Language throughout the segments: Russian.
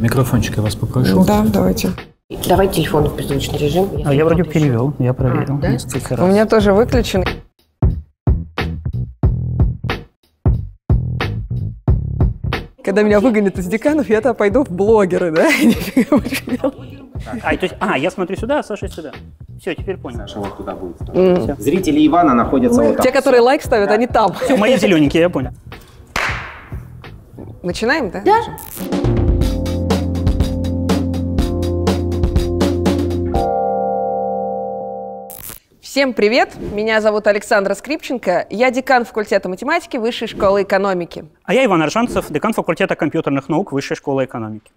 Микрофончик я вас попрошу. Да, давайте. Давай телефон в беззвучный режим. Я, а я вроде перевел, я а, проверил а, да? несколько раз. У меня тоже выключен. Когда меня выгонят из деканов, я-то пойду в блогеры, да? А, то есть, а, я смотрю сюда, а Саша сюда. Все, теперь понял. Саша вот туда будет. Mm. Зрители Ивана находятся Мы, вот там. Те, которые лайк ставят, да. они там. Все, мои зелененькие, я понял. Начинаем, да? Да. Всем привет! Меня зовут Александра Скрипченко, я декан факультета математики Высшей школы экономики. А я Иван Аршанцев, декан факультета компьютерных наук Высшей школы экономики.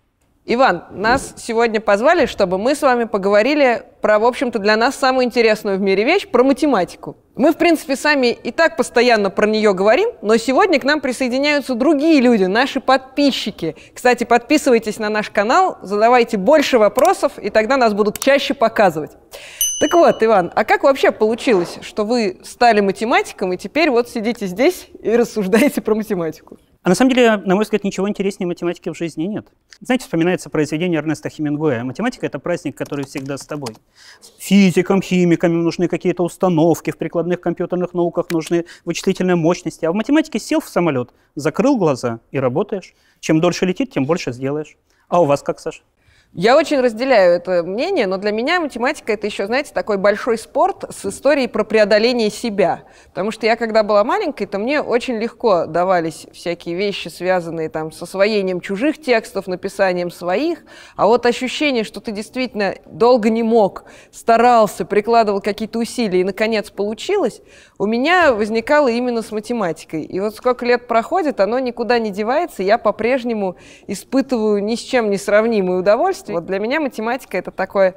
Иван, нас сегодня позвали, чтобы мы с вами поговорили про, в общем-то, для нас самую интересную в мире вещь, про математику. Мы, в принципе, сами и так постоянно про нее говорим, но сегодня к нам присоединяются другие люди, наши подписчики. Кстати, подписывайтесь на наш канал, задавайте больше вопросов, и тогда нас будут чаще показывать. Так вот, Иван, а как вообще получилось, что вы стали математиком и теперь вот сидите здесь и рассуждаете про математику? А на самом деле, на мой взгляд, ничего интереснее математики в жизни нет. Знаете, вспоминается произведение Эрнеста Хемингуэя. Математика — это праздник, который всегда с тобой. Физикам, химикам нужны какие-то установки, в прикладных компьютерных науках нужны вычислительные мощности. А в математике сел в самолет, закрыл глаза и работаешь. Чем дольше летит, тем больше сделаешь. А у вас как, Саша? Я очень разделяю это мнение, но для меня математика это еще, знаете, такой большой спорт с историей про преодоление себя. Потому что я, когда была маленькой, то мне очень легко давались всякие вещи, связанные там с освоением чужих текстов, написанием своих. А вот ощущение, что ты действительно долго не мог, старался, прикладывал какие-то усилия и, наконец, получилось, у меня возникало именно с математикой. И вот сколько лет проходит, оно никуда не девается, я по-прежнему испытываю ни с чем не сравнимое удовольствие, удовольствие. Вот для меня математика — это такое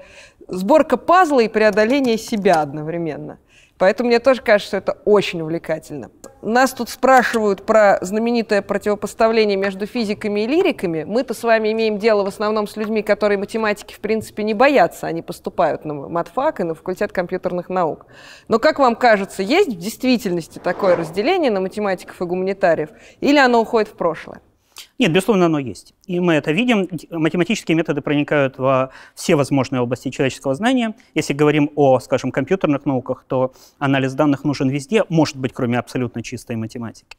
сборка пазла и преодоление себя одновременно. Поэтому мне тоже кажется, что это очень увлекательно. Нас тут спрашивают про знаменитое противопоставление между физиками и лириками. Мы-то с вами имеем дело в основном с людьми, которые математики в принципе не боятся. Они поступают на матфак и на факультет компьютерных наук. Но как вам кажется, есть в действительности такое разделение на математиков и гуманитариев? Или оно уходит в прошлое? Нет, безусловно, оно есть. И мы это видим. Математические методы проникают во все возможные области человеческого знания. Если говорим о, скажем, компьютерных науках, то анализ данных нужен везде, может быть, кроме абсолютно чистой математики.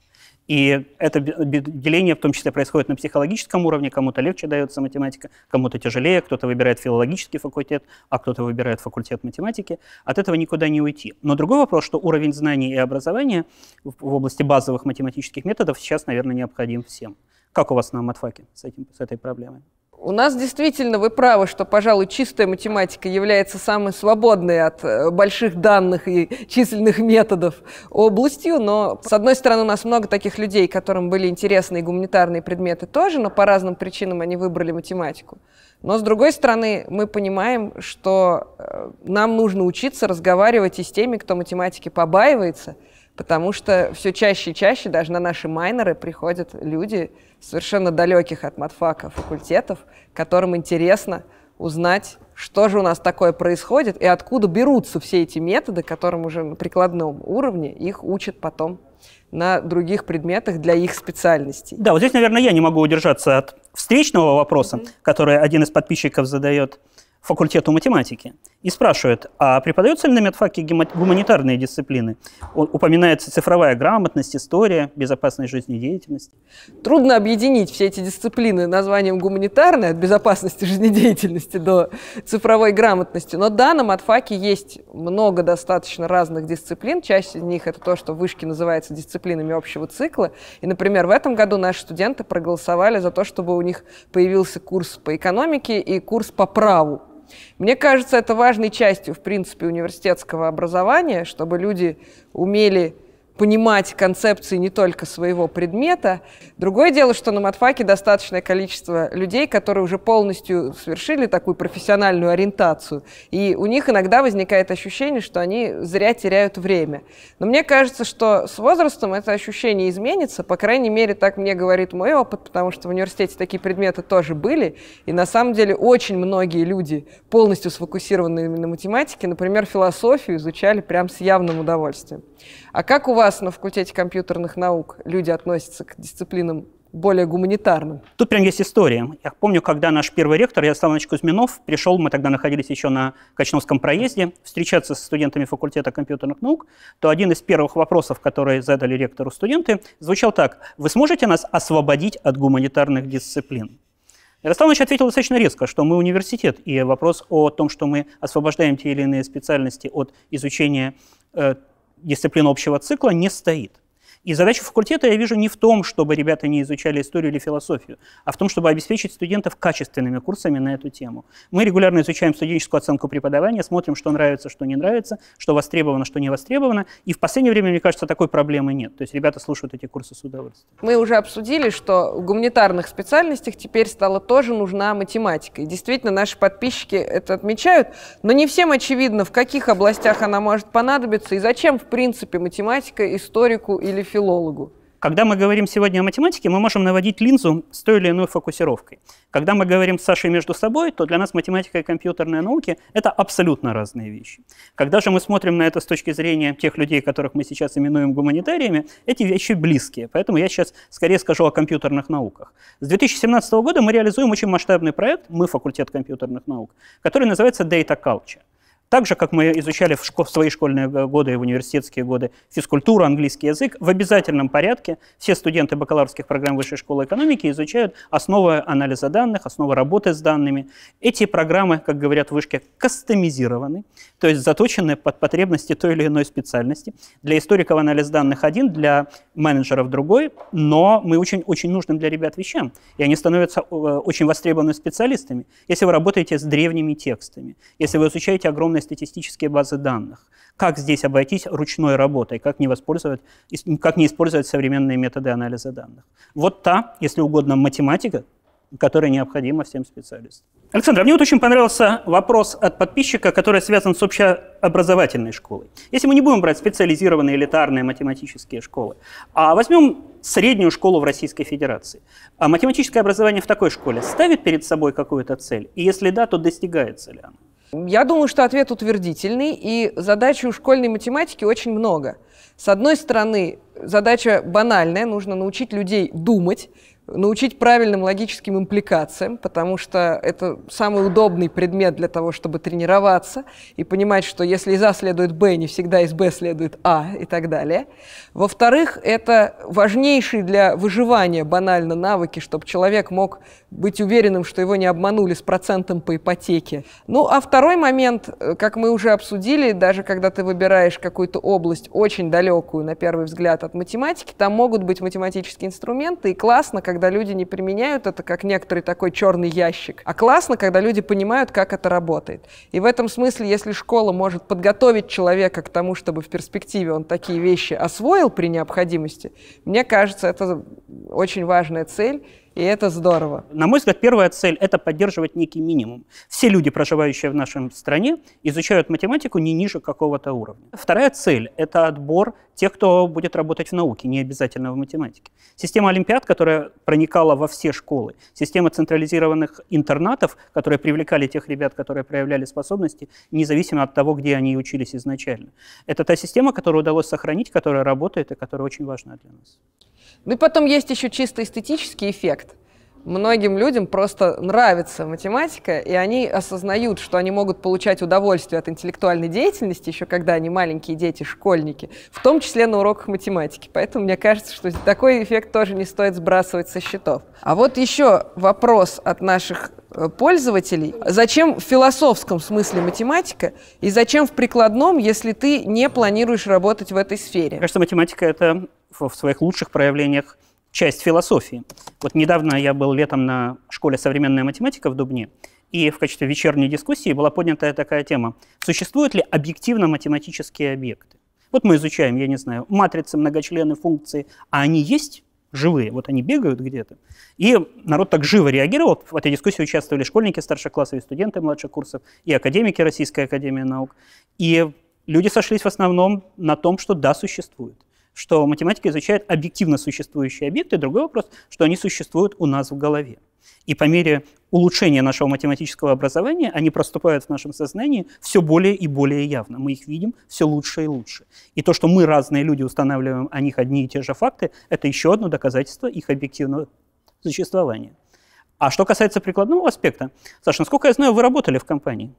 И это деление в том числе происходит на психологическом уровне. Кому-то легче дается математика, кому-то тяжелее, кто-то выбирает филологический факультет, а кто-то выбирает факультет математики. От этого никуда не уйти. Но другой вопрос, что уровень знаний и образования в области базовых математических методов сейчас, наверное, необходим всем. Как у вас на матфаке с, этим, с этой проблемой? У нас действительно, вы правы, что, пожалуй, чистая математика является самой свободной от э, больших данных и численных методов областью, но, с одной стороны, у нас много таких людей, которым были интересны и гуманитарные предметы тоже, но по разным причинам они выбрали математику. Но, с другой стороны, мы понимаем, что э, нам нужно учиться разговаривать и с теми, кто математики побаивается, потому что все чаще и чаще даже на наши майнеры приходят люди, совершенно далеких от матфака факультетов, которым интересно узнать, что же у нас такое происходит и откуда берутся все эти методы, которым уже на прикладном уровне их учат потом на других предметах для их специальностей. Да, вот здесь, наверное, я не могу удержаться от встречного вопроса, mm-hmm. который один из подписчиков задает факультету математики и спрашивает, а преподаются ли на медфаке гуманитарные дисциплины? Упоминается цифровая грамотность, история, безопасность жизнедеятельности. Трудно объединить все эти дисциплины названием гуманитарной, от безопасности жизнедеятельности до цифровой грамотности. Но да, на матфаке есть много достаточно разных дисциплин. Часть из них это то, что в вышке называется дисциплинами общего цикла. И, например, в этом году наши студенты проголосовали за то, чтобы у них появился курс по экономике и курс по праву мне кажется, это важной частью, в принципе, университетского образования, чтобы люди умели понимать концепции не только своего предмета. Другое дело, что на матфаке достаточное количество людей, которые уже полностью совершили такую профессиональную ориентацию, и у них иногда возникает ощущение, что они зря теряют время. Но мне кажется, что с возрастом это ощущение изменится, по крайней мере, так мне говорит мой опыт, потому что в университете такие предметы тоже были, и на самом деле очень многие люди, полностью сфокусированные на математике, например, философию изучали прям с явным удовольствием. А как у вас вас на факультете компьютерных наук люди относятся к дисциплинам более гуманитарным. Тут прям есть история. Я помню, когда наш первый ректор, Ярослав Иванович Кузьминов, пришел, мы тогда находились еще на Качновском проезде, встречаться с студентами факультета компьютерных наук, то один из первых вопросов, которые задали ректору студенты, звучал так. «Вы сможете нас освободить от гуманитарных дисциплин?» Ярослав Иванович ответил достаточно резко, что мы университет, и вопрос о том, что мы освобождаем те или иные специальности от изучения э, дисциплин общего цикла не стоит. И задача факультета я вижу не в том, чтобы ребята не изучали историю или философию, а в том, чтобы обеспечить студентов качественными курсами на эту тему. Мы регулярно изучаем студенческую оценку преподавания, смотрим, что нравится, что не нравится, что востребовано, что не востребовано. И в последнее время, мне кажется, такой проблемы нет. То есть ребята слушают эти курсы с удовольствием. Мы уже обсудили, что в гуманитарных специальностях теперь стала тоже нужна математика. И действительно, наши подписчики это отмечают, но не всем очевидно, в каких областях она может понадобиться и зачем, в принципе, математика историку или филологу. Когда мы говорим сегодня о математике, мы можем наводить линзу с той или иной фокусировкой. Когда мы говорим с Сашей между собой, то для нас математика и компьютерные науки — это абсолютно разные вещи. Когда же мы смотрим на это с точки зрения тех людей, которых мы сейчас именуем гуманитариями, эти вещи близкие. Поэтому я сейчас скорее скажу о компьютерных науках. С 2017 года мы реализуем очень масштабный проект, мы факультет компьютерных наук, который называется Data Culture. Так же, как мы изучали в, школ, свои школьные годы и в университетские годы физкультуру, английский язык, в обязательном порядке все студенты бакалаврских программ Высшей школы экономики изучают основы анализа данных, основы работы с данными. Эти программы, как говорят в Вышке, кастомизированы, то есть заточены под потребности той или иной специальности. Для историков анализ данных один, для менеджеров другой, но мы очень, очень нужным для ребят вещам, и они становятся э, очень востребованными специалистами. Если вы работаете с древними текстами, если вы изучаете огромные огромные статистические базы данных. Как здесь обойтись ручной работой, как не, воспользовать, как не использовать современные методы анализа данных. Вот та, если угодно, математика, которая необходима всем специалистам. Александр, а мне вот очень понравился вопрос от подписчика, который связан с общеобразовательной школой. Если мы не будем брать специализированные элитарные математические школы, а возьмем среднюю школу в Российской Федерации, а математическое образование в такой школе ставит перед собой какую-то цель? И если да, то достигается ли она? Я думаю, что ответ утвердительный, и задачи у школьной математики очень много. С одной стороны, задача банальная, нужно научить людей думать, научить правильным логическим импликациям, потому что это самый удобный предмет для того, чтобы тренироваться и понимать, что если из А следует Б, не всегда из Б следует А и так далее. Во-вторых, это важнейший для выживания банально навыки, чтобы человек мог быть уверенным, что его не обманули с процентом по ипотеке. Ну, а второй момент, э, как мы уже обсудили, даже когда ты выбираешь какую-то область очень далекую, на первый взгляд, от математики, там могут быть математические инструменты, и классно, когда когда люди не применяют это как некоторый такой черный ящик, а классно, когда люди понимают, как это работает. И в этом смысле, если школа может подготовить человека к тому, чтобы в перспективе он такие вещи освоил при необходимости, мне кажется, это очень важная цель и это здорово. На мой взгляд, первая цель – это поддерживать некий минимум. Все люди, проживающие в нашей стране, изучают математику не ниже какого-то уровня. Вторая цель – это отбор тех, кто будет работать в науке, не обязательно в математике. Система олимпиад, которая проникала во все школы, система централизированных интернатов, которые привлекали тех ребят, которые проявляли способности, независимо от того, где они учились изначально. Это та система, которую удалось сохранить, которая работает и которая очень важна для нас. Ну и потом есть еще чисто эстетический эффект. Многим людям просто нравится математика, и они осознают, что они могут получать удовольствие от интеллектуальной деятельности, еще когда они маленькие дети, школьники, в том числе на уроках математики. Поэтому мне кажется, что такой эффект тоже не стоит сбрасывать со счетов. А вот еще вопрос от наших э, пользователей. Зачем в философском смысле математика и зачем в прикладном, если ты не планируешь работать в этой сфере? Мне кажется, математика — это в своих лучших проявлениях часть философии. Вот недавно я был летом на школе «Современная математика» в Дубне, и в качестве вечерней дискуссии была поднята такая тема. Существуют ли объективно математические объекты? Вот мы изучаем, я не знаю, матрицы, многочлены, функции, а они есть? живые, вот они бегают где-то. И народ так живо реагировал. В этой дискуссии участвовали школьники старших классов, и студенты младших курсов, и академики Российской Академии Наук. И люди сошлись в основном на том, что да, существует что математика изучает объективно существующие объекты, другой вопрос, что они существуют у нас в голове. И по мере улучшения нашего математического образования они проступают в нашем сознании все более и более явно. Мы их видим все лучше и лучше. И то, что мы, разные люди, устанавливаем о них одни и те же факты, это еще одно доказательство их объективного существования. А что касается прикладного аспекта, Саша, насколько я знаю, вы работали в компании.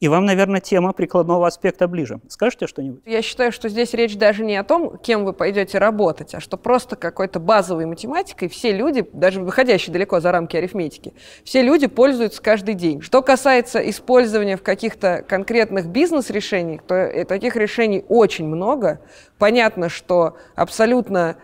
И вам, наверное, тема прикладного аспекта ближе. Скажете что-нибудь? Я считаю, что здесь речь даже не о том, кем вы пойдете работать, а что просто какой-то базовой математикой все люди, даже выходящие далеко за рамки арифметики, все люди пользуются каждый день. Что касается использования в каких-то конкретных бизнес-решениях, то э, таких решений очень много. Понятно, что абсолютно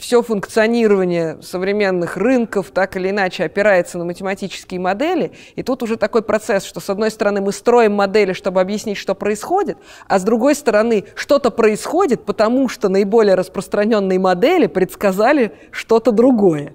все функционирование современных рынков так или иначе опирается на математические модели, и тут уже такой процесс, что с одной стороны мы строим модели, чтобы объяснить, что происходит, а с другой стороны что-то происходит, потому что наиболее распространенные модели предсказали что-то другое.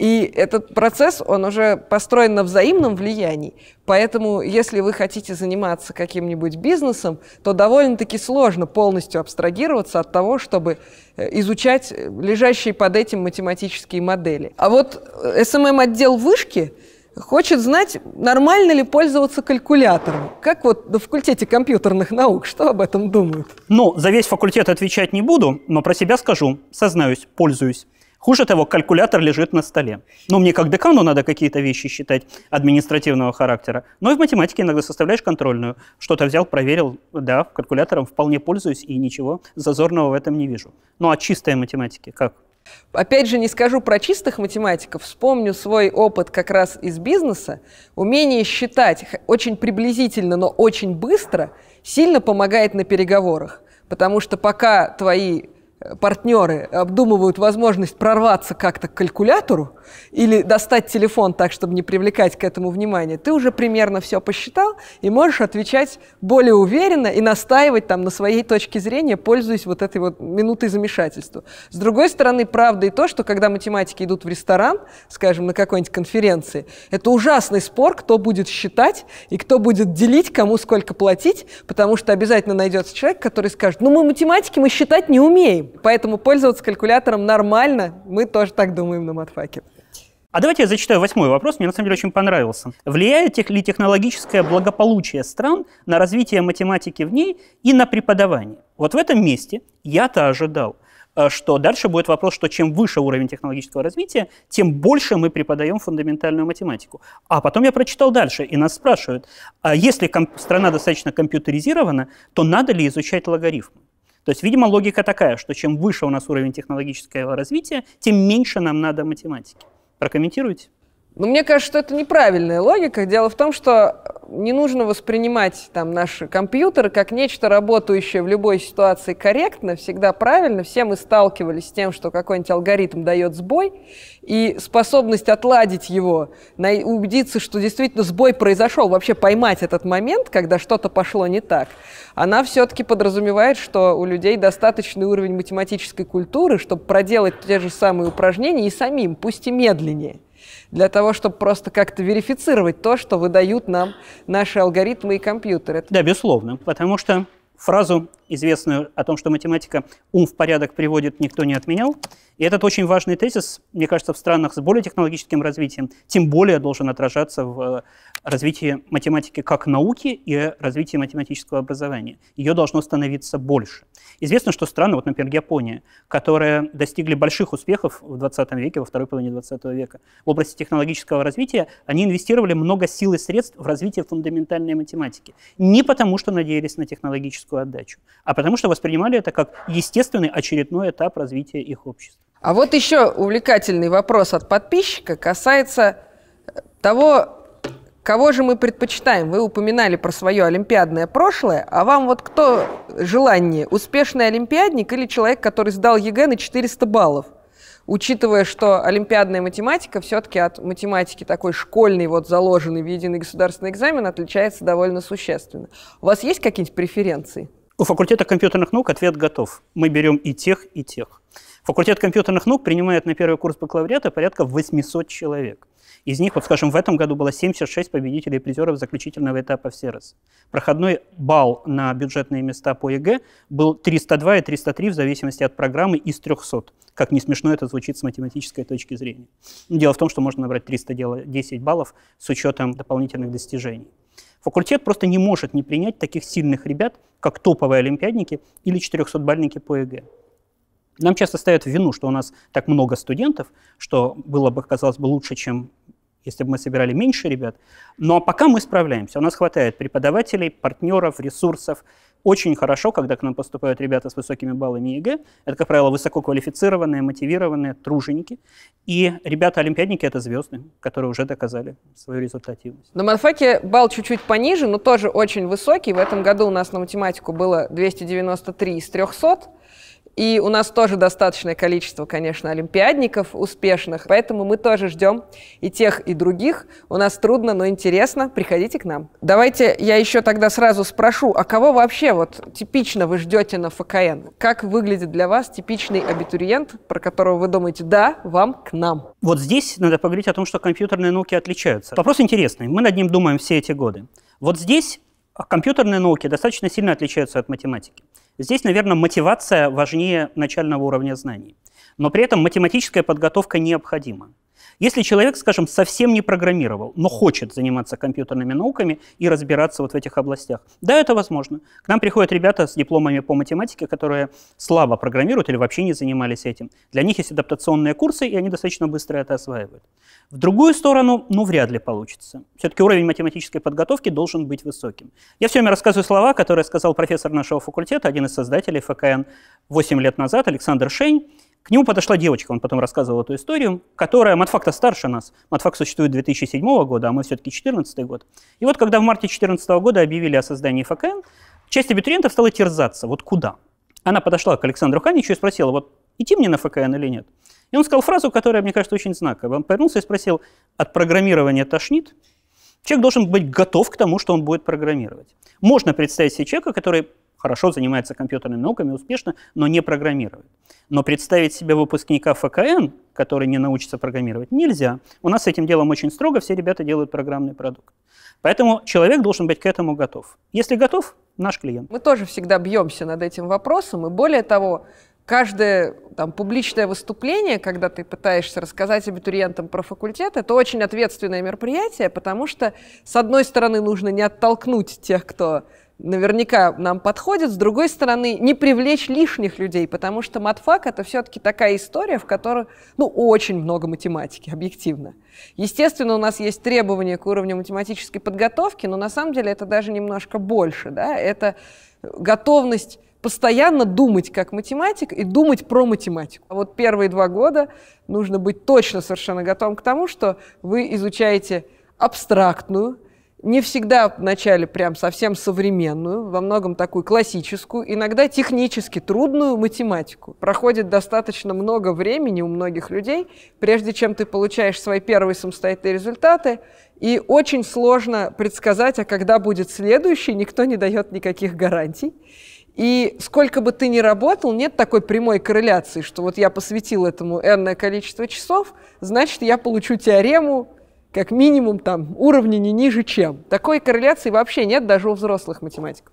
И этот процесс, он уже построен на взаимном влиянии. Поэтому, если вы хотите заниматься каким-нибудь бизнесом, то довольно-таки сложно полностью абстрагироваться от того, чтобы э, изучать э, лежащие под этим математические модели. А вот SMM-отдел э, вышки хочет знать, нормально ли пользоваться калькулятором. Как вот на факультете компьютерных наук, что об этом думают? Ну, за весь факультет отвечать не буду, но про себя скажу, сознаюсь, пользуюсь. Хуже того, калькулятор лежит на столе. Ну, мне как декану надо какие-то вещи считать административного характера. Но ну, и в математике иногда составляешь контрольную. Что-то взял, проверил, да, калькулятором вполне пользуюсь и ничего зазорного в этом не вижу. Ну, а чистая математика как? Опять же, не скажу про чистых математиков, вспомню свой опыт как раз из бизнеса. Умение считать очень приблизительно, но очень быстро сильно помогает на переговорах, потому что пока твои Э, партнеры обдумывают возможность прорваться как-то к калькулятору или достать телефон так, чтобы не привлекать к этому внимания, ты уже примерно все посчитал и можешь отвечать более уверенно и настаивать там на своей точке зрения, пользуясь вот этой вот минутой замешательства. С другой стороны, правда и то, что когда математики идут в ресторан, скажем, на какой-нибудь конференции, это ужасный спор, кто будет считать и кто будет делить, кому сколько платить, потому что обязательно найдется человек, который скажет, ну мы математики, мы считать не умеем. Поэтому пользоваться калькулятором нормально, мы тоже так думаем на матфаке. А давайте я зачитаю восьмой вопрос, мне на самом деле очень понравился. Влияет ли технологическое благополучие стран на развитие математики в ней и на преподавание? Вот в этом месте я-то ожидал, э, что дальше будет вопрос, что чем выше уровень технологического развития, тем больше мы преподаем фундаментальную математику. А потом я прочитал дальше, и нас спрашивают, а если страна достаточно компьютеризирована, то надо ли изучать логарифмы? То есть, видимо, логика такая, что чем выше у нас уровень технологического развития, тем меньше нам надо математики. Прокомментируйте. Но мне кажется, что это неправильная логика. Дело в том, что не нужно воспринимать там наши компьютеры как нечто работающее в любой ситуации корректно, всегда правильно. Все мы сталкивались с тем, что какой-нибудь алгоритм дает сбой, и способность отладить его, убедиться, что действительно сбой произошел, вообще поймать этот момент, когда что-то пошло не так, она все-таки подразумевает, что у людей достаточный уровень математической культуры, чтобы проделать те же самые упражнения и самим, пусть и медленнее для того, чтобы просто как-то верифицировать то, что выдают нам наши алгоритмы и компьютеры. Да, безусловно, потому что фразу известную о том, что математика ум в порядок приводит, никто не отменял. И этот очень важный тезис, мне кажется, в странах с более технологическим развитием, тем более должен отражаться в э, развитии математики как науки и развитии математического образования. Ее должно становиться больше. Известно, что страны, вот, например, Япония, которые достигли больших успехов в 20 веке, во второй половине 20 века, в области технологического развития, они инвестировали много сил и средств в развитие фундаментальной математики. Не потому, что надеялись на технологическую отдачу, а потому, что воспринимали это как естественный очередной этап развития их общества. А вот еще увлекательный вопрос от подписчика касается того, Кого же мы предпочитаем? Вы упоминали про свое олимпиадное прошлое, а вам вот кто желание? Успешный олимпиадник или человек, который сдал ЕГЭ на 400 баллов? Учитывая, что олимпиадная математика все-таки от математики такой школьной, вот заложенной в единый государственный экзамен, отличается довольно существенно. У вас есть какие-нибудь преференции? У факультета компьютерных наук ответ готов. Мы берем и тех, и тех. Факультет компьютерных наук принимает на первый курс бакалавриата порядка 800 человек. Из них, вот, скажем, в этом году было 76 победителей и призеров заключительного этапа в СЕРОС. Проходной балл на бюджетные места по ЕГЭ был 302 и 303 в зависимости от программы из 300. Как не смешно это звучит с математической точки зрения. Ну, дело в том, что можно набрать 310 баллов с учетом дополнительных достижений. Факультет просто не может не принять таких сильных ребят, как топовые олимпиадники или 400-бальники по ЕГЭ. Нам часто ставят в вину, что у нас так много студентов, что было бы, казалось бы, лучше, чем если бы мы собирали меньше ребят. Но ну, а пока мы справляемся, у нас хватает преподавателей, партнеров, ресурсов. Очень хорошо, когда к нам поступают ребята с высокими баллами ЕГЭ. Это, как правило, высококвалифицированные, мотивированные, труженики. И ребята-олимпиадники — это звезды, которые уже доказали свою результативность. На Манфаке балл чуть-чуть пониже, но тоже очень высокий. В этом году у нас на математику было 293 из 300. И у нас тоже достаточное количество, конечно, олимпиадников успешных, поэтому мы тоже ждем и тех, и других. У нас трудно, но интересно. Приходите к нам. Давайте я еще тогда сразу спрошу, а кого вообще вот типично вы ждете на ФКН? Как выглядит для вас типичный абитуриент, про которого вы думаете, да, вам к нам? Вот здесь надо поговорить о том, что компьютерные науки отличаются. Вопрос интересный, мы над ним думаем все эти годы. Вот здесь компьютерные науки достаточно сильно отличаются от математики. Здесь, наверное, мотивация важнее начального уровня знаний. Но при этом математическая подготовка необходима. Если человек, скажем, совсем не программировал, но хочет заниматься компьютерными науками и разбираться вот в этих областях, да, это возможно. К нам приходят ребята с дипломами по математике, которые слабо программируют или вообще не занимались этим. Для них есть адаптационные курсы, и они достаточно быстро это осваивают. В другую сторону, ну, вряд ли получится. Все-таки уровень математической подготовки должен быть высоким. Я все время рассказываю слова, которые сказал профессор нашего факультета, один из создателей ФКН 8 лет назад, Александр Шень, к нему подошла девочка, он потом рассказывал эту историю, которая, матфак старше нас, Матфак существует 2007 года, а мы все-таки 2014 год. И вот когда в марте 2014 года объявили о создании ФКН, часть абитуриентов стала терзаться, вот куда? Она подошла к Александру Ханичу и спросила, вот идти мне на ФКН или нет? И он сказал фразу, которая, мне кажется, очень знаковая. Он повернулся и спросил, от программирования тошнит? Человек должен быть готов к тому, что он будет программировать. Можно представить себе человека, который хорошо занимается компьютерными науками, успешно, но не программирует. Но представить себе выпускника ФКН, который не научится программировать, нельзя. У нас с этим делом очень строго, все ребята делают программный продукт. Поэтому человек должен быть к этому готов. Если готов, наш клиент. Мы тоже всегда бьемся над этим вопросом, и более того, каждое там, публичное выступление, когда ты пытаешься рассказать абитуриентам про факультет, это очень ответственное мероприятие, потому что, с одной стороны, нужно не оттолкнуть тех, кто наверняка нам подходит. С другой стороны, не привлечь лишних людей, потому что матфак — это все-таки такая история, в которой, ну, очень много математики, объективно. Естественно, у нас есть требования к уровню математической подготовки, но на самом деле это даже немножко больше, да, это готовность постоянно думать как математик и думать про математику. А вот первые два года нужно быть точно совершенно готовым к тому, что вы изучаете абстрактную, не всегда вначале прям совсем современную, во многом такую классическую, иногда технически трудную математику. Проходит достаточно много времени у многих людей, прежде чем ты получаешь свои первые самостоятельные результаты, и очень сложно предсказать, а когда будет следующий, никто не дает никаких гарантий. И сколько бы ты ни работал, нет такой прямой корреляции, что вот я посвятил этому энное количество часов, значит, я получу теорему, как минимум там уровня не ниже чем. Такой корреляции вообще нет даже у взрослых математиков.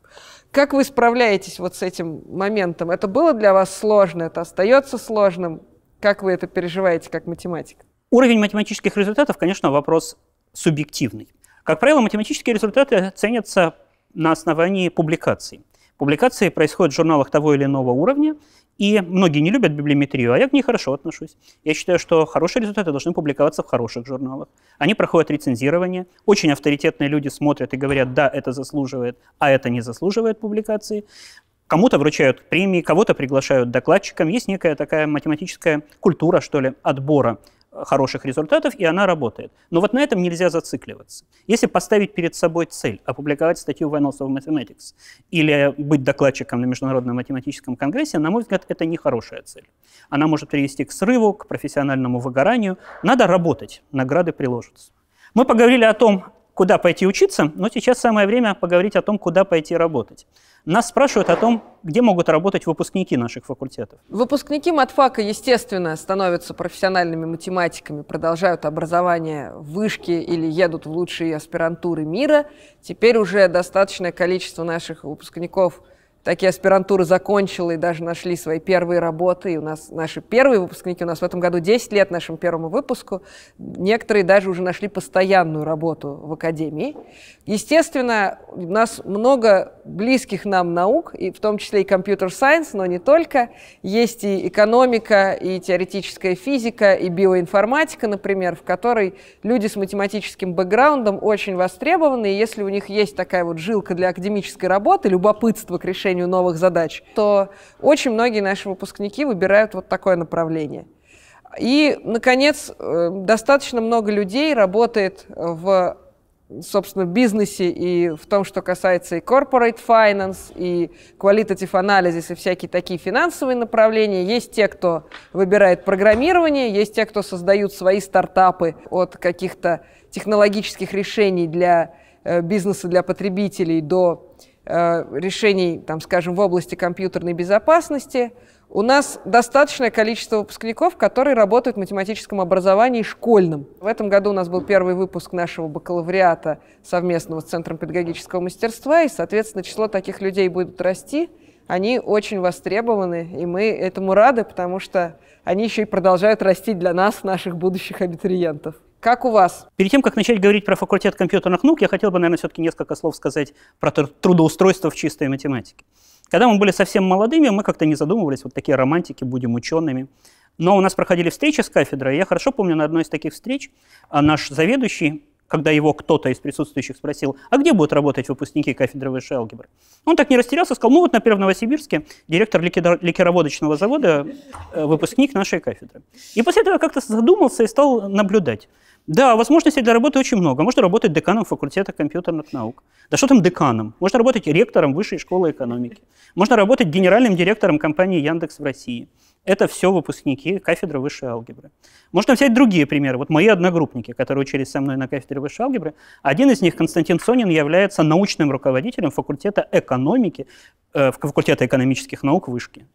Как вы справляетесь вот с этим моментом? Это было для вас сложно? Это остается сложным? Как вы это переживаете как математик? Уровень математических результатов, конечно, вопрос субъективный. Как правило, математические результаты ценятся на основании публикаций. Публикации происходят в журналах того или иного уровня, и многие не любят библиометрию, а я к ней хорошо отношусь. Я считаю, что хорошие результаты должны публиковаться в хороших журналах. Они проходят рецензирование, очень авторитетные люди смотрят и говорят, да, это заслуживает, а это не заслуживает публикации. Кому-то вручают премии, кого-то приглашают докладчиком. Есть некая такая математическая культура, что ли, отбора хороших результатов, и она работает. Но вот на этом нельзя зацикливаться. Если поставить перед собой цель опубликовать статью в Annals of Mathematics или быть докладчиком на Международном математическом конгрессе, на мой взгляд, это не хорошая цель. Она может привести к срыву, к профессиональному выгоранию. Надо работать, награды приложатся. Мы поговорили о том, куда пойти учиться, но сейчас самое время поговорить о том, куда пойти работать. Нас спрашивают о том, где могут работать выпускники наших факультетов. Выпускники матфака, естественно, становятся профессиональными математиками, продолжают образование в вышке или едут в лучшие аспирантуры мира. Теперь уже достаточное количество наших выпускников – такие аспирантуры закончила и даже нашли свои первые работы. И у нас наши первые выпускники, у нас в этом году 10 лет нашему первому выпуску, некоторые даже уже нашли постоянную работу в академии. Естественно, у нас много близких нам наук, и в том числе и компьютер-сайенс, но не только. Есть и экономика, и теоретическая физика, и биоинформатика, например, в которой люди с математическим бэкграундом очень востребованы, и если у них есть такая вот жилка для академической работы, любопытство к решению решению новых задач, то очень многие наши выпускники выбирают вот такое направление. И, наконец, э, достаточно много людей работает в собственно, бизнесе и в том, что касается и corporate finance, и qualitative analysis, и всякие такие финансовые направления. Есть те, кто выбирает программирование, есть те, кто создают свои стартапы от каких-то технологических решений для э, бизнеса, для потребителей до Э, решений, там, скажем, в области компьютерной безопасности, у нас достаточное количество выпускников, которые работают в математическом образовании школьном. В этом году у нас был первый выпуск нашего бакалавриата совместного с Центром педагогического мастерства, и, соответственно, число таких людей будет расти. Они очень востребованы, и мы этому рады, потому что они еще и продолжают расти для нас, наших будущих абитуриентов. Как у вас? Перед тем, как начать говорить про факультет компьютерных наук, я хотел бы, наверное, все-таки несколько слов сказать про трудоустройство в чистой математике. Когда мы были совсем молодыми, мы как-то не задумывались, вот такие романтики, будем учеными. Но у нас проходили встречи с кафедрой, и я хорошо помню на одной из таких встреч а наш заведующий, когда его кто-то из присутствующих спросил, а где будут работать выпускники кафедры высшей алгебры? Он так не растерялся, сказал, ну вот, например, в Новосибирске директор ликероводочного завода, э, выпускник нашей кафедры. И после этого как-то задумался и стал наблюдать. Да, возможностей для работы очень много. Можно работать деканом факультета компьютерных наук. Да что там деканом? Можно работать ректором высшей школы экономики. Можно работать генеральным директором компании Яндекс в России. Это все выпускники кафедры высшей алгебры. Можно взять другие примеры. Вот мои одногруппники, которые учились со мной на кафедре высшей алгебры, один из них, Константин Сонин, является научным руководителем факультета экономики, э, факультета экономических наук Вышки.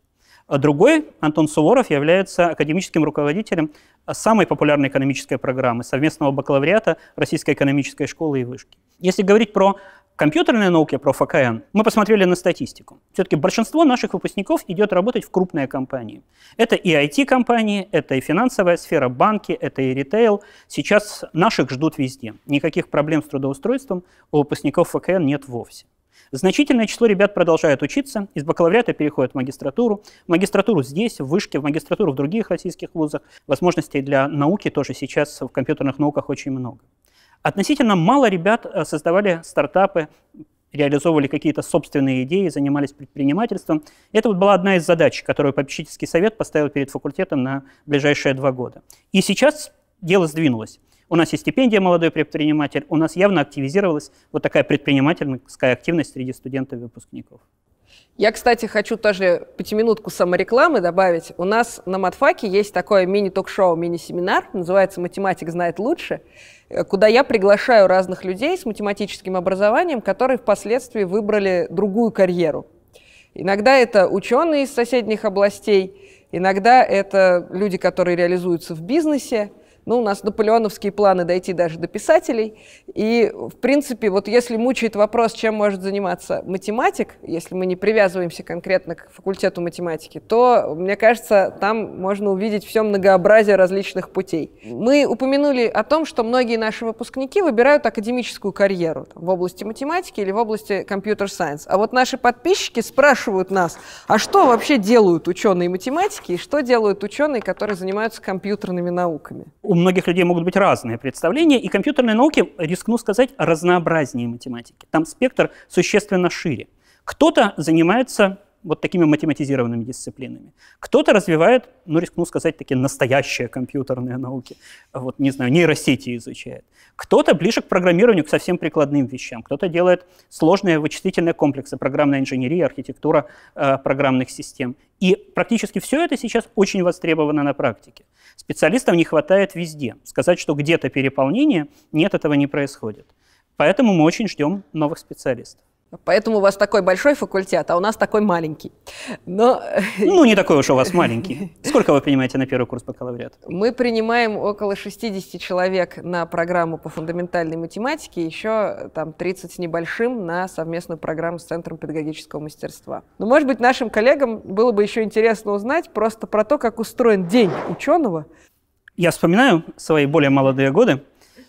А другой, Антон Суворов, является академическим руководителем самой популярной экономической программы, совместного бакалавриата Российской экономической школы и вышки. Если говорить про компьютерные науки, про ФКН, мы посмотрели на статистику. Все-таки большинство наших выпускников идет работать в крупные компании. Это и IT-компании, это и финансовая сфера, банки, это и ритейл. Сейчас наших ждут везде. Никаких проблем с трудоустройством у выпускников ФКН нет вовсе. Значительное число ребят продолжают учиться, из бакалавриата переходят в магистратуру, в магистратуру здесь, в Вышке, в магистратуру в других российских вузах. Возможностей для науки тоже сейчас в компьютерных науках очень много. Относительно мало ребят э, создавали стартапы, реализовывали какие-то собственные идеи, занимались предпринимательством. Это вот была одна из задач, которую попечительский совет поставил перед факультетом на ближайшие два года. И сейчас дело сдвинулось. У нас есть стипендия «Молодой предприниматель», у нас явно активизировалась вот такая предпринимательская активность среди студентов и выпускников. Я, кстати, хочу тоже пятиминутку саморекламы добавить. У нас на Матфаке есть такое мини-ток-шоу, мини-семинар, называется «Математик знает лучше», э, куда я приглашаю разных людей с математическим образованием, которые впоследствии выбрали другую карьеру. Иногда это ученые из соседних областей, иногда это люди, которые реализуются в бизнесе, ну, у нас наполеоновские планы дойти даже до писателей. И, в принципе, вот если мучает вопрос, чем может заниматься математик, если мы не привязываемся конкретно к факультету математики, то, мне кажется, там можно увидеть все многообразие различных путей. Мы упомянули о том, что многие наши выпускники выбирают академическую карьеру там, в области математики или в области компьютер-сайенс. А вот наши подписчики спрашивают нас, а что вообще делают ученые математики и что делают ученые, которые занимаются компьютерными науками? у многих людей могут быть разные представления, и компьютерные науки, рискну сказать, разнообразнее математики. Там спектр существенно шире. Кто-то занимается вот такими математизированными дисциплинами. Кто-то развивает, ну, рискну сказать, такие настоящие компьютерные науки, вот, не знаю, нейросети изучает. Кто-то ближе к программированию, к совсем прикладным вещам. Кто-то делает сложные вычислительные комплексы, программная инженерия, архитектура э, программных систем. И практически все это сейчас очень востребовано на практике. Специалистов не хватает везде. Сказать, что где-то переполнение, нет, этого не происходит. Поэтому мы очень ждем новых специалистов. Поэтому у вас такой большой факультет, а у нас такой маленький. Но... Ну, не такой уж у вас маленький. Сколько вы принимаете на первый курс бакалавриата? Мы принимаем около 60 человек на программу по фундаментальной математике, еще э, там 30 с небольшим на совместную программу с Центром педагогического мастерства. Но, может быть, нашим коллегам было бы еще интересно узнать просто про то, как устроен день ученого. Я вспоминаю свои более молодые годы,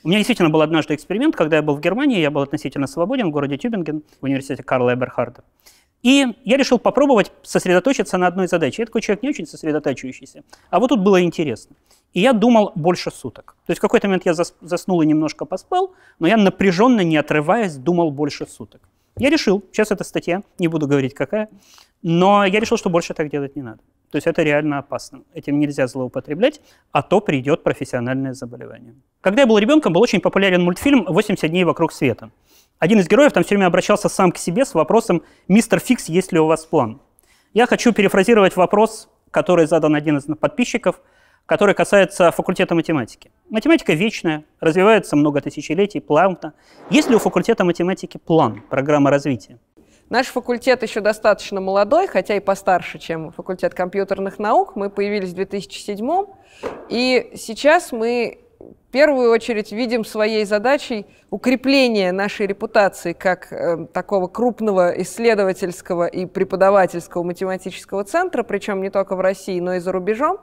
у меня действительно был однажды эксперимент, когда я был в Германии, я был относительно свободен в городе Тюбинген, в университете Карла Эберхарда. И я решил попробовать сосредоточиться на одной задаче. Я такой человек не очень сосредотачивающийся. А вот тут было интересно. И я думал больше суток. То есть в какой-то момент я заснул и немножко поспал, но я напряженно, не отрываясь, думал больше суток. Я решил, сейчас это статья, не буду говорить какая, но я решил, что больше так делать не надо. То есть это реально опасно. Этим нельзя злоупотреблять, а то придет профессиональное заболевание. Когда я был ребенком, был очень популярен мультфильм «80 дней вокруг света». Один из героев там все время обращался сам к себе с вопросом «Мистер Фикс, есть ли у вас план?». Я хочу перефразировать вопрос, который задан один из подписчиков – который касается факультета математики. Математика вечная, развивается много тысячелетий, плавно. Есть ли у факультета математики план, программа развития? Наш факультет еще достаточно молодой, хотя и постарше, чем факультет компьютерных наук. Мы появились в 2007 и сейчас мы в первую очередь видим своей задачей укрепление нашей репутации как э, такого крупного исследовательского и преподавательского математического центра, причем не только в России, но и за рубежом.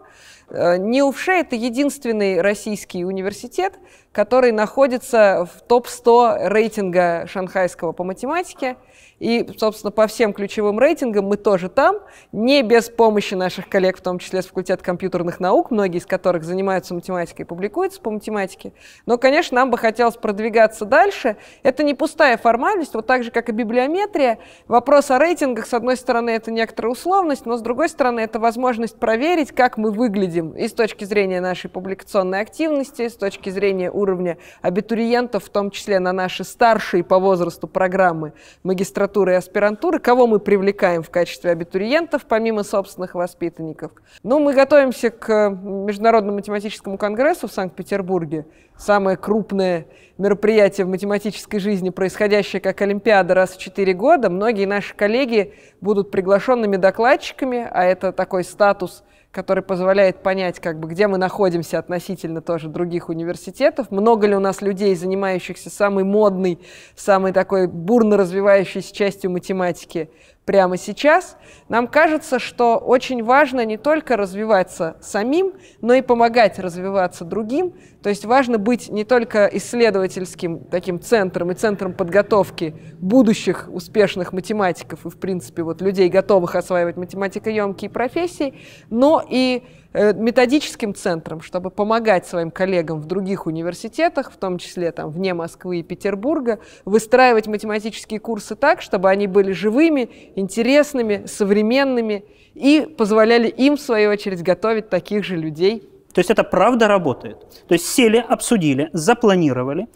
Э, НИУФШ — это единственный российский университет, который находится в топ-100 рейтинга шанхайского по математике — и, собственно, по всем ключевым рейтингам мы тоже там, не без помощи наших коллег, в том числе с факультета компьютерных наук, многие из которых занимаются математикой и публикуются по математике. Но, конечно, нам бы хотелось продвигаться дальше. Это не пустая формальность, вот так же, как и библиометрия. Вопрос о рейтингах, с одной стороны, это некоторая условность, но, с другой стороны, это возможность проверить, как мы выглядим и с точки зрения нашей публикационной активности, с точки зрения уровня абитуриентов, в том числе на наши старшие по возрасту программы магистратуры магистратуры и аспирантуры, кого мы привлекаем в качестве абитуриентов, помимо собственных воспитанников. Ну, мы готовимся к Международному математическому конгрессу в Санкт-Петербурге, самое крупное мероприятие в математической жизни, происходящее как Олимпиада раз в 4 года. Многие наши коллеги будут приглашенными докладчиками, а это такой статус – который позволяет понять, как бы, где мы находимся относительно тоже других университетов, много ли у нас людей, занимающихся самой модной, самой такой бурно развивающейся частью математики, прямо сейчас, нам кажется, что очень важно не только развиваться самим, но и помогать развиваться другим. То есть важно быть не только исследовательским таким центром и центром подготовки будущих успешных математиков и, в принципе, вот людей, готовых осваивать математикоемкие профессии, но и Э, методическим центром, чтобы помогать своим коллегам в других университетах, в том числе там, вне Москвы и Петербурга, выстраивать математические курсы так, чтобы они были живыми, интересными, современными и позволяли им, в свою очередь, готовить таких же людей. То есть это правда работает. То есть сели, обсудили, запланировали,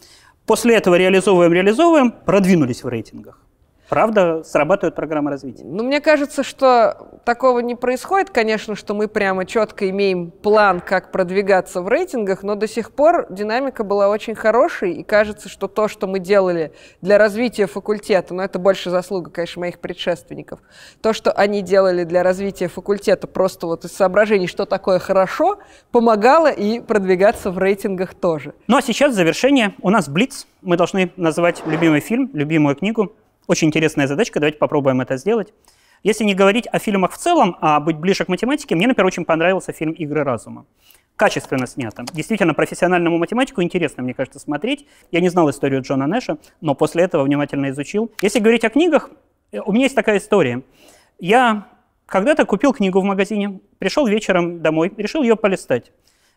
после этого реализовываем, реализовываем, продвинулись в рейтингах. Правда, срабатывают программы развития? Ну, мне кажется, что такого не происходит, конечно, что мы прямо четко имеем план, как продвигаться в рейтингах, но до сих пор динамика была очень хорошей, и кажется, что то, что мы делали для развития факультета, но ну, это больше заслуга, конечно, моих предшественников, то, что они делали для развития факультета просто вот из соображений, что такое хорошо, помогало и продвигаться в рейтингах тоже. Ну, а сейчас завершение у нас Блиц. Мы должны назвать любимый фильм, любимую книгу, очень интересная задачка, давайте попробуем это сделать. Если не говорить о фильмах в целом, а быть ближе к математике, мне, например, очень понравился фильм «Игры разума». Качественно снято. Действительно, профессиональному математику интересно, мне кажется, смотреть. Я не знал историю Джона Нэша, но после этого внимательно изучил. Если говорить о книгах, э, у меня есть такая история. Я когда-то купил книгу в магазине, пришел вечером домой, решил ее полистать.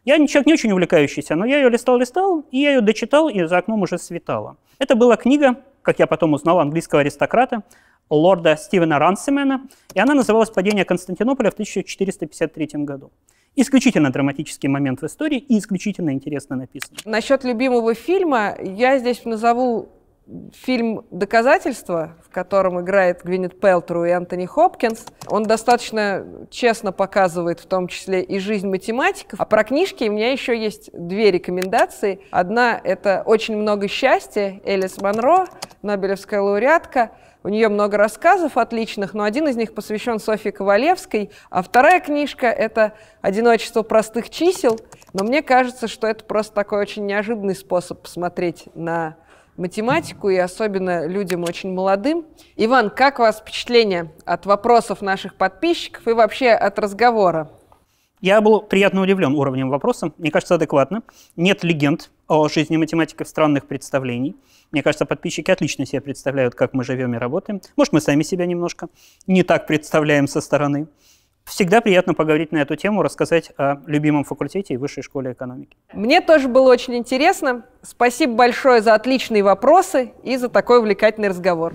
Я человек не очень увлекающийся, но я ее листал-листал, и я ее дочитал, и за окном уже светало. Это была книга как я потом узнал, английского аристократа, лорда Стивена Рансемена, и она называлась «Падение Константинополя в 1453 году». Исключительно драматический момент в истории и исключительно интересно написан. Насчет любимого фильма я здесь назову фильм Доказательства, в котором играет Гвинет Пелтру и Антони Хопкинс. Он достаточно честно показывает в том числе и жизнь математиков. А про книжки у меня еще есть две рекомендации. Одна — это «Очень много счастья» Элис Монро, Нобелевская лауреатка. У нее много рассказов отличных, но один из них посвящен Софье Ковалевской, а вторая книжка — это «Одиночество простых чисел». Но мне кажется, что это просто такой очень неожиданный способ посмотреть на математику, и особенно людям очень молодым. Иван, как у вас впечатление от вопросов наших подписчиков и вообще от разговора? Я был приятно удивлен уровнем вопроса. Мне кажется, адекватно. Нет легенд о жизни математиков, странных представлений. Мне кажется, подписчики отлично себе представляют, как мы живем и работаем. Может, мы сами себя немножко не так представляем со стороны. Всегда приятно поговорить на эту тему, рассказать о любимом факультете и высшей школе экономики. Мне тоже было очень интересно. Спасибо большое за отличные вопросы и за такой увлекательный разговор.